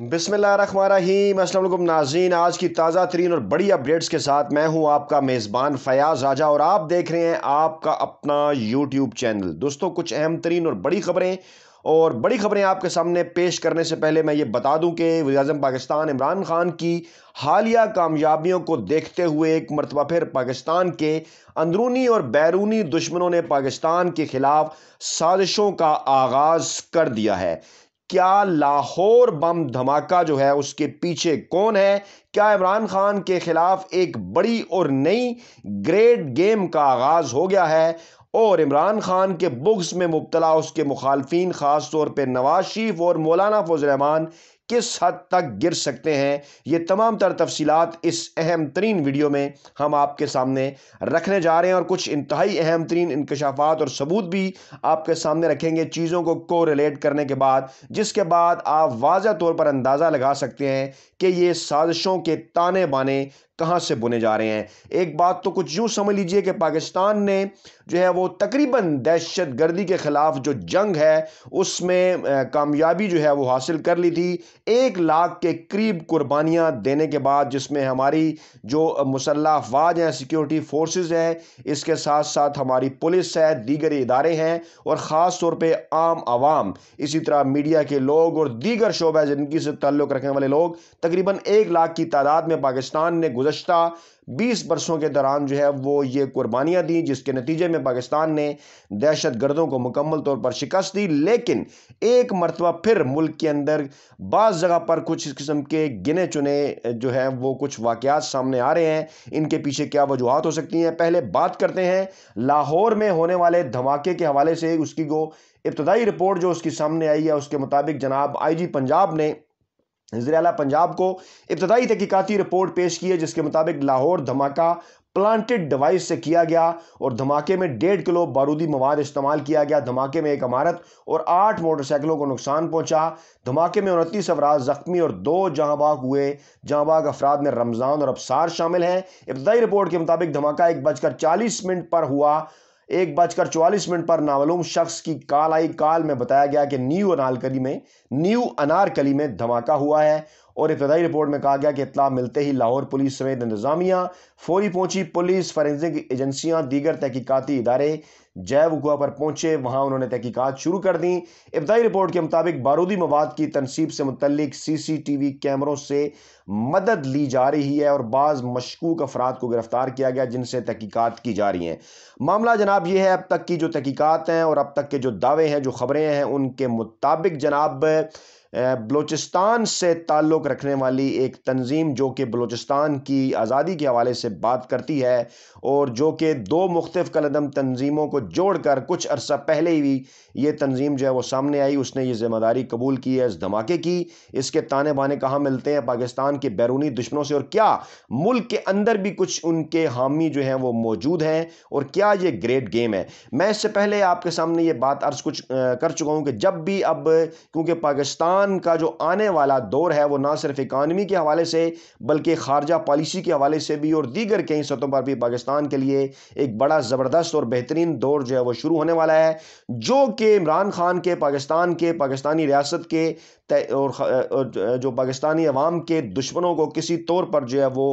बिसमीम असलम नाजीन आज की ताज़ा तरीन और बड़ी अपडेट्स के साथ मैं हूं आपका मेज़बान फयाज राजा और आप देख रहे हैं आपका अपना यूट्यूब चैनल दोस्तों कुछ अहम तरीन और बड़ी खबरें और बड़ी खबरें आपके सामने पेश करने से पहले मैं ये बता दूं कि वज़म पाकिस्तान इमरान खान की हालिया कामयाबियों को देखते हुए एक मरतबा फिर पाकिस्तान के अंदरूनी और बैरूनी दुश्मनों ने पाकिस्तान के ख़िलाफ़ साजिशों का आगाज़ कर दिया है क्या लाहौर बम धमाका जो है उसके पीछे कौन है क्या इमरान खान के खिलाफ एक बड़ी और नई ग्रेट गेम का आगाज़ हो गया है और इमरान खान के बुग्स में मुबतला उसके मुखालफी ख़ास तौर पर नवाज शरीफ और मौलाना फजलरहमान किस हद तक गिर सकते हैं ये तमाम तर तफसीत इस अहम तरीन वीडियो में हम आपके सामने रखने जा रहे हैं और कुछ इंतहाई अहम तरीन इंकशाफात और सबूत भी आपके सामने रखेंगे चीज़ों को को रिलेट करने के बाद जिसके बाद आप वाजह तौर पर अंदाज़ा लगा सकते हैं कि ये साजिशों के ताने बाने कहाँ से बुने जा रहे हैं एक बात तो कुछ यूँ समझ लीजिए कि पाकिस्तान ने जो है वो तकरीबन दहशत गर्दी के ख़िलाफ़ जो जंग है उसमें कामयाबी जो है वो हासिल कर ली थी एक लाख के करीब कुर्बानियाँ देने के बाद जिसमें हमारी जो मुसल्ह अफवाज हैं सिक्योरिटी फोर्सेस हैं इसके साथ साथ हमारी पुलिस है दीगर इदारे हैं और ख़ास तौर पर आम आवाम इसी तरह मीडिया के लोग और दीगर शोबा ज़िंदगी से ताल्लुक़ रखने वाले लोग तकरीबन एक लाख की तादाद में पाकिस्तान ने गुजशत बीस बरसों के दौरान जो है वो ये कुर्बानियाँ दी जिसके नतीजे में पाकिस्तान ने दहशत गर्दों को मुकम्मल तौर पर शिकस्त दी लेकिन एक मरतबा फिर मुल्क के अंदर बाज़ जगह पर कुछ किस्म के गिने चुने जो है वो कुछ वाक़ात सामने आ रहे हैं इनके पीछे क्या वजूहत हो सकती हैं पहले बात करते हैं लाहौर में होने वाले धमाके के हवाले से उसकी वो इब्तदाई रिपोर्ट जो उसकी सामने आई है उसके मुताबिक जनाब आई जी पंजाब ने जरियाला पंजाब को इब्तदाई तहकीकती रिपोर्ट पेश की है जिसके मुताबिक लाहौर धमाका प्लांटेड डिवाइस से किया गया और धमाके में डेढ़ किलो बारूदी मवाद इस्तेमाल किया गया धमाके में एक इमारत और आठ मोटरसाइकिलों को नुकसान पहुंचा धमाके में उनतीस अफराज जख्मी और दो बाग हुए बाग अफराद में रमज़ान और अबसार शामिल हैं इब्तदाई रिपोर्ट के मुताबिक धमाका एक बजकर चालीस मिनट पर हुआ एक बजकर चौवालीस मिनट पर नामूम शख्स की काल आई काल में बताया गया कि न्यू अनारकली में न्यू अनारकली में धमाका हुआ है और इब्तदाई रिपोर्ट में कहा गया कि इतला मिलते ही लाहौर पुलिस समेत इंतजामिया फौरी पहुंची पुलिस फॉरेंसिक एजेंसियां दीगर तहकीकती इदारे जैव गुआ पर पहुंचे वहां उन्होंने तहकीकत शुरू कर दी इब्तदाई रिपोर्ट के मुताबिक बारूदी मवाद की तनसीब से मुतलिक सी सी टी वी कैमरों से मदद ली जा रही है और बाज़ मशकूक अफराद को गिरफ्तार किया गया जिनसे तहकीकत की जा रही हैं मामला जनाब ये है अब तक की जो तहकीकत हैं और अब तक के जो दावे हैं जो खबरें हैं उनके मुताबिक जनाब बलूचिस्तान से ताल्लुक़ रखने वाली एक तंजीम जो कि बलूचिस्तान की आज़ादी के हवाले से बात करती है और जो कि दो मुख्तफ़ कलदम तंजीमों को जोड़ कर कुछ अरसा पहले ही ये तंजीम जो है वो सामने आई उसने ये ज़िम्मेदारी कबूल की है इस धमाके की इसके ताने बाने कहाँ मिलते हैं पाकिस्तान के बैरूनी दुश्मनों से और क्या मुल्क के अंदर भी कुछ उनके हामी जो हैं वो मौजूद हैं और क्या ये ग्रेट गेम है मैं इससे पहले आपके सामने ये बात अर्ज़ कुछ कर चुका हूँ कि जब भी अब क्योंकि पाकिस्तान ईरान का जो आने वाला दौर है वो ना सिर्फ इकानमी के हवाले से बल्कि खारजा पॉलिसी के हवाले से भी और दीगर कई सतहों पर भी पाकिस्तान के लिए एक बड़ा ज़बरदस्त और बेहतरीन दौर जो है वो शुरू होने वाला है जो कि इमरान खान के पाकिस्तान के पाकिस्तानी रियासत के और जो पाकिस्तानी अवाम के दुश्मनों को किसी तौर पर जो है वो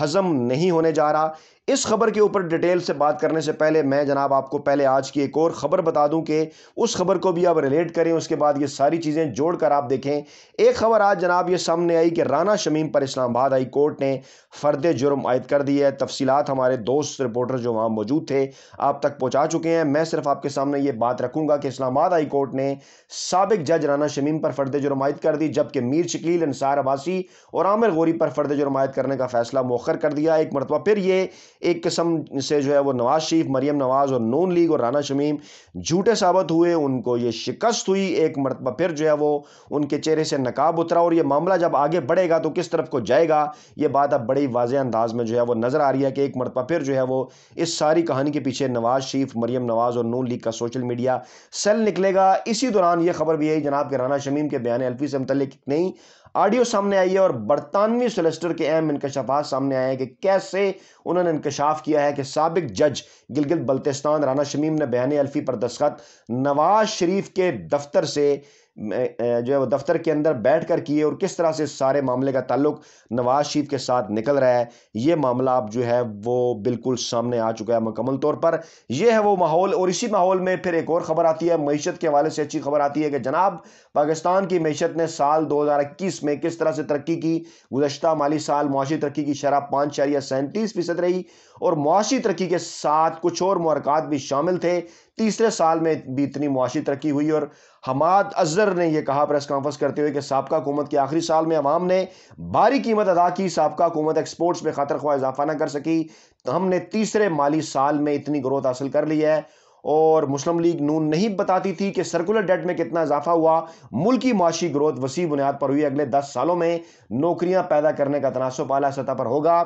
हज़म नहीं होने जा रहा इस खबर के ऊपर डिटेल से बात करने से पहले मैं जनाब आपको पहले आज की एक और ख़बर बता दूं कि उस खबर को भी आप रिलेट करें उसके बाद ये सारी चीज़ें जोड़कर आप देखें एक खबर आज जनाब ये सामने आई कि राना शमीम पर इस्लामाबाद हाई कोर्ट ने फ़र्द जुर्म आयद कर दी है तफसीत हमारे दोस्त रिपोर्टर जो वहाँ मौजूद थे आप तक पहुँचा चुके हैं मैं सिर्फ आपके सामने ये बात रखूँगा कि इस्लामाबाद हाई कोर्ट ने सबक जज राना शमीम पर फ़र्द जुर्म आयद कर दी जबकि मीर शकील अंसार अबासी और आमिर गोरी पर फ़र्द जुर्म आयद करने का फ़ैसला मौखर कर दिया एक मरतबा फिर ये एक किस्म से जो है वो नवाज शरीफ मरियम नवाज और नून लीग और राना शमीम झूठे साबित हुए उनको ये शिकस्त हुई एक मरतबा फिर जो है वो उनके चेहरे से नकाब उतरा और ये मामला जब आगे बढ़ेगा तो किस तरफ को जाएगा ये बात अब बड़ी वाज अंदाज में जो है वो नज़र आ रही है कि एक मरतबा फिर जो है वो इस सारी कहानी के पीछे नवाज शरीफ मरियम नवाज और नून लीग का सोशल मीडिया सेल निकलेगा इसी दौरान ये खबर भी है जनाब के राना शमीम के बयान अल्फी से मतलब नहीं ऑडियो सामने आई है और बरतानवी सोलिसिटर के अहम इंकशाफात सामने आए हैं कि कैसे उन्होंने इंकशाफ किया है कि सबक जज गिलगित बल्तिस्तान राना शमीम ने बयान अल्फी पर दस्खत नवाज शरीफ के दफ्तर से जो है वो दफ्तर के अंदर बैठ कर किए और किस तरह से सारे मामले का ताल्लुक नवाज शरीफ के साथ निकल रहा है ये मामला अब जो है वो बिल्कुल सामने आ चुका है मुकम्मल तौर पर यह है वो माहौल और इसी माहौल में फिर एक और खबर आती है मीशत के हवाले से अच्छी खबर आती है कि जनाब पाकिस्तान की मीशत ने साल दो हज़ार इक्कीस में किस तरह से तरक्की की गुजशत माली साल मुआशी तरक्की की शराब पाँच शरिया सैंतीस फीसद रही और मुआशी तरक्की के साथ कुछ और मरक़ात भी शामिल थे तीसरे साल में भी इतनी मुआशी तरक्की हुई और हमाद अजहर ने यह कहा प्रेस कॉन्फ्रेंस करते हुए कि सबका हुकूमत के आखिरी साल में अवाम ने भारी कीमत अदा की सबका हुकूमत एक्सपोर्ट्स में खातर ख्वाह इजाफा ना कर सकी तो हमने तीसरे माली साल में इतनी ग्रोथ हासिल कर ली है और मुस्लिम लीग नून नहीं बताती थी कि सर्कुलर डेट में कितना इजाफा हुआ मुल्क की माशी ग्रोथ वसी बुनियाद पर हुई अगले दस सालों में नौकरियां पैदा करने का तनासब आला सतह पर होगा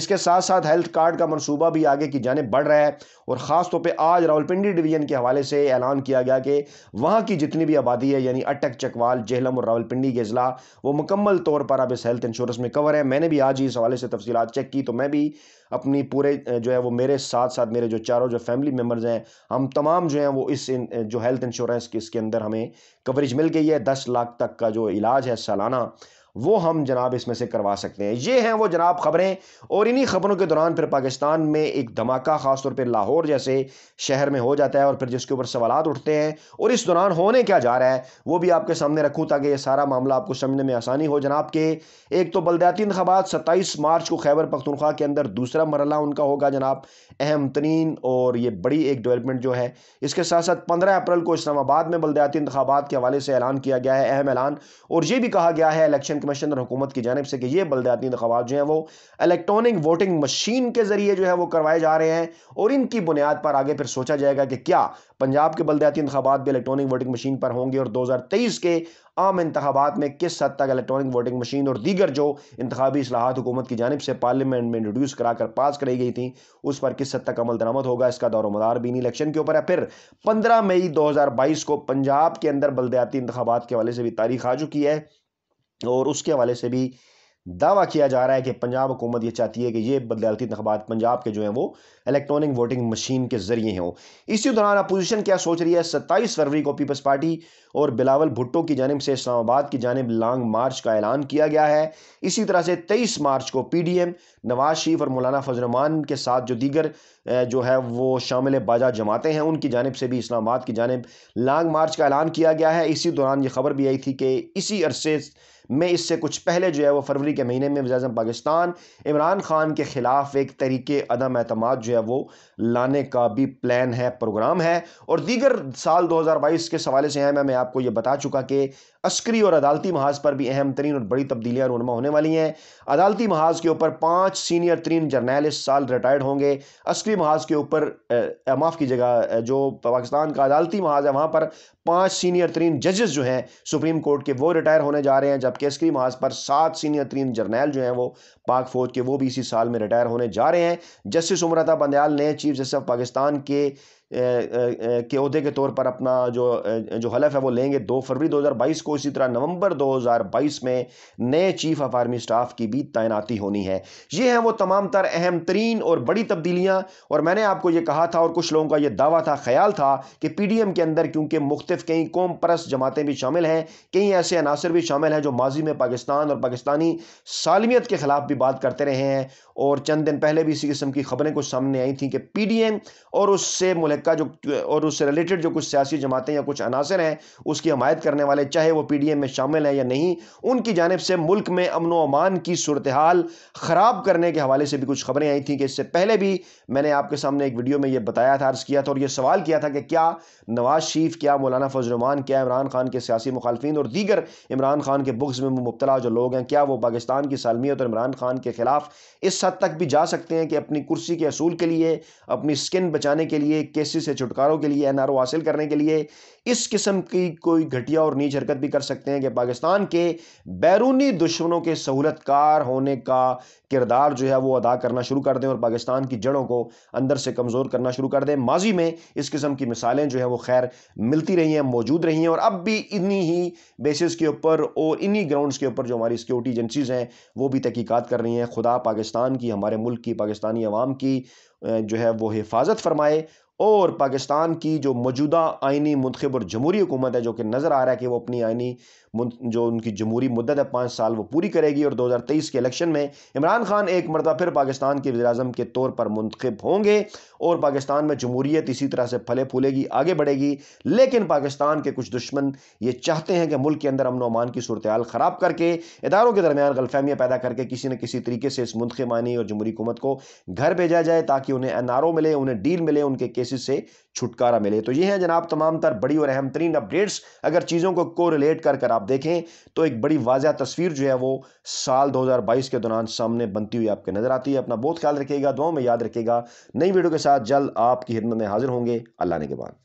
इसके साथ साथ हेल्थ कार्ड का मनसूबा भी आगे की जानब बढ़ रहा है और ख़ास तौर पर आज रावलपिंडी डिवीजन के हवाले से ऐलान किया गया कि वहाँ की जितनी भी आबादी है यानी अटक चकवाल जेहलम और रावलपिंडी के अजला वो मुकम्मल तौर पर अब इस हेल्थ इंश्योरेंस में कवर है मैंने भी आज ही इस हवाले से तफसीत चेक की तो मैं भी अपनी पूरे जो है वो मेरे साथ साथ मेरे जो चारों जो फैमिली मेम्बर्स हैं हम हम तमाम जो हैं वो इस जो हेल्थ इंश्योरेंस के इसके अंदर हमें कवरेज मिल गई है दस लाख तक का जो इलाज है सालाना वो हम जनाब इसमें से करवा सकते हैं ये हैं वो जनाब ख़बरें और इन्हीं ख़बरों के दौरान फिर पाकिस्तान में एक धमाका ख़ासतौर पर लाहौर जैसे शहर में हो जाता है और फिर जिसके ऊपर सवाल उठते हैं और इस दौरान होने क्या जा रहा है वो भी आपके सामने रखूँ ताकि ये सारा मामला आपको समझने में आसानी हो जनाब के एक तो बलदयाती इंतबात सत्ताईस मार्च को खैबर पख्तनख्वा के अंदर दूसरा मरला उनका होगा जनाब अहम तरीन और ये बड़ी एक डेवलपमेंट जो है इसके साथ साथ पंद्रह अप्रैल को इस्लामाबाद में बलदयाती इंतबात के हवाले से ऐलान किया गया है अहम ऐलान और ये भी कहा गया है इलेक्शन कमीशन और हुकूमत की जानब से कि ये बलदयाती इंतबात जो हैं वो इलेक्ट्रॉनिक वोटिंग मशीन के ज़रिए जो है वो करवाए जा रहे हैं और इनकी बुनियाद पर आगे फिर सोचा जाएगा कि क्या पंजाब के बलदयाती इंतबात भी इलेक्ट्रॉनिक वोटिंग मशीन पर होंगे और दो हज़ार तेईस के आम इंतबात में किस हद तक इलेक्ट्रॉनिक वोटिंग मशीन और दीगर जो इंतबी असलाहत हुकूमत की जानब से पार्लियामेंट में इंट्रोड्यूस कराकर पास कराई गई थी उस पर किस हद तक अमल दरामद होगा इसका दौर मदार भी नहीं इलेक्शन के ऊपर है फिर पंद्रह मई दो हज़ार बाईस को पंजाब के अंदर बलदयाती इंतबात के हवाले से भी तारीख आ चुकी है और उसके हवाले से भी दावा किया जा रहा है कि पंजाब हुकूमत ये चाहती है कि ये बदलती तनखबात पंजाब के जो हैं वो इलेक्ट्रॉनिक वोटिंग मशीन के ज़रिए हों इसी दौरान अपोजिशन क्या सोच रही है सत्ताईस फरवरी को पीपल्स पार्टी और बिलावल भुट्टो की जानब से इस्लामाबाद की जानब लॉन्ग मार्च का ऐलान किया गया है इसी तरह से तेईस मार्च को P D M Nawaz Sharif और मौलाना फजलरमान के साथ जो दीगर जो है वो शामिल बाजा जमातें हैं उनकी जानब से भी इस्लामाबाद की जानब लॉन्ग मार्च का ऐलान किया गया है इसी दौरान ये खबर भी आई थी कि इसी अरसे में इससे कुछ पहले जो है वो फरवरी के महीने में वजाजम पाकिस्तान इमरान खान के ख़िलाफ़ एक तरीके अदम अहतम जो है वो लाने का भी प्लान है प्रोग्राम है और दीगर साल 2022 के हवाले से है मैं आपको ये बता चुका कि अस्करी और अदालती महाज पर भी अहम तरीन और बड़ी तब्दीलियाँ रूनमा होने वाली हैं अदालती महाज के ऊपर पाँच पांच सीनियर तीन जर्नैल इस साल रिटायर्ड होंगे अस्करी महाज के ऊपर माफ़ की जगह जो पाकिस्तान का अदालती महाज है वहाँ पर पांच सीनियर तरीन जजेस जो हैं सुप्रीम कोर्ट के वो रिटायर होने जा रहे हैं जबकि अस्करी महाज पर सात सीनियर तरीन जर्नैल जो हैं वो पाक फौज के वो भी इसी साल में रिटायर होने जा रहे हैं जस्टिस उम्रता बंदयाल ने चीफ जस्टिस ऑफ पाकिस्तान के के अहदे के तौर पर अपना जो जो हलफ है वो लेंगे दो फरवरी 2022 को इसी तरह नवंबर 2022 में नए चीफ ऑफ आर्मी स्टाफ की भी तैनाती होनी है ये हैं वो तमाम तर अहम तरीन और बड़ी तब्दीलियाँ और मैंने आपको ये कहा था और कुछ लोगों का ये दावा था ख्याल था कि पी डी एम के अंदर क्योंकि मुख्तफ कई कौम परस जमातें भी शामिल हैं कई ऐसे अनासर भी शामिल हैं जो माजी में पाकिस्तान और पाकिस्तानी सालमियत के ख़िलाफ़ भी बात करते रहे हैं और चंद दिन पहले भी इसी किस्म की खबरें कुछ सामने आई थी कि पी डी एम और उससे मुल का जो और उससे रिलेटेड जो कुछ सियासी जमातें या कुछ अनासर हैं उसकी हमायत करने वाले चाहे वो पी डी एम में शामिल हैं या नहीं उनकी जानब से मुल्क में अमन अमान की सूरत हाल ख़राब करने के हवाले से भी कुछ खबरें आई थी कि इससे पहले भी मैंने आपके सामने एक वीडियो में ये बताया था अर्ज़ किया था और ये सवाल किया था कि क्या नवाज शरीफ क्या मौलाना फजलरमान क्या इमरान खान के सियासी मुखालफी और दीगर इमरान खान के बुक्स में मुबतला जो लोग हैं क्या वो पाकिस्तान की सालमियत और इमरान खान के ख़िलाफ़ इस हद तक भी जा सकते हैं कि अपनी कुर्सी के असूल के लिए अपनी स्किन बचाने के लिए किस केसी से छुटकारों के लिए एनआरओ हासिल करने के लिए इस किस्म की कोई घटिया और नीच हरकत भी कर सकते हैं कि पाकिस्तान के बैरूनी दुश्मनों के सहूलतकार होने का किरदार जो है वो अदा करना शुरू कर दें और पाकिस्तान की जड़ों को अंदर से कमज़ोर करना शुरू कर दें माजी में इस किस्म की मिसालें जो है वो खैर मिलती रही हैं मौजूद रही हैं और अब भी इन्हीं ही बेसिस के ऊपर और इन्हीं ग्राउंड्स के ऊपर जो हमारी सिक्योरिटी एजेंसीज़ हैं वो भी तहकीकत कर रही हैं खुदा पाकिस्तान की हमारे मुल्क की पाकिस्तानी आवाम की जो है वो हिफाजत फरमाए और पाकिस्तान की जो मौजूदा आइनी मंतखब और जमहूरी हुकूमत है जो कि नज़र आ रहा है कि वो अपनी आइनी जो उनकी जमहूरी मुद्दत है पाँच साल वो पूरी करेगी और दो हज़ार तेईस के इलेक्शन में इमरान खान एक मरतबा फिर पाकिस्तान के वजी अजम के तौर पर मुंतब होंगे और पाकिस्तान में जमहूरीत इसी तरह से फले फूलेगी आगे बढ़ेगी लेकिन पाकिस्तान के कुछ दुश्मन ये चाहते हैं कि मुल्क के अंदर अमन अमान की सूरत हाल ख़राब करके इदारों के दरमियान गलफहमियाँ पैदा करके किसी न किसी तरीके से इस मुंतमानी और जमहूरी हुकूमत को घर भेजा जाए ताकि उन्हें एन आर ओ मिले उन्हें डील मिले उनके केसेस से छुटकारा मिले तो ये हैं जनाब तमाम तर बड़ी और अहम तरीन अपडेट्स अगर चीज़ों को रिलेट कर कर आप आप देखें तो एक बड़ी वाजह तस्वीर जो है वो साल 2022 के दौरान सामने बनती हुई आपके नज़र आती है अपना बहुत ख्याल रखिएगा दुआओं में याद रखिएगा नई वीडियो के साथ जल्द आपकी हिम्मत में हाजिर होंगे अल्लाह ने के बाद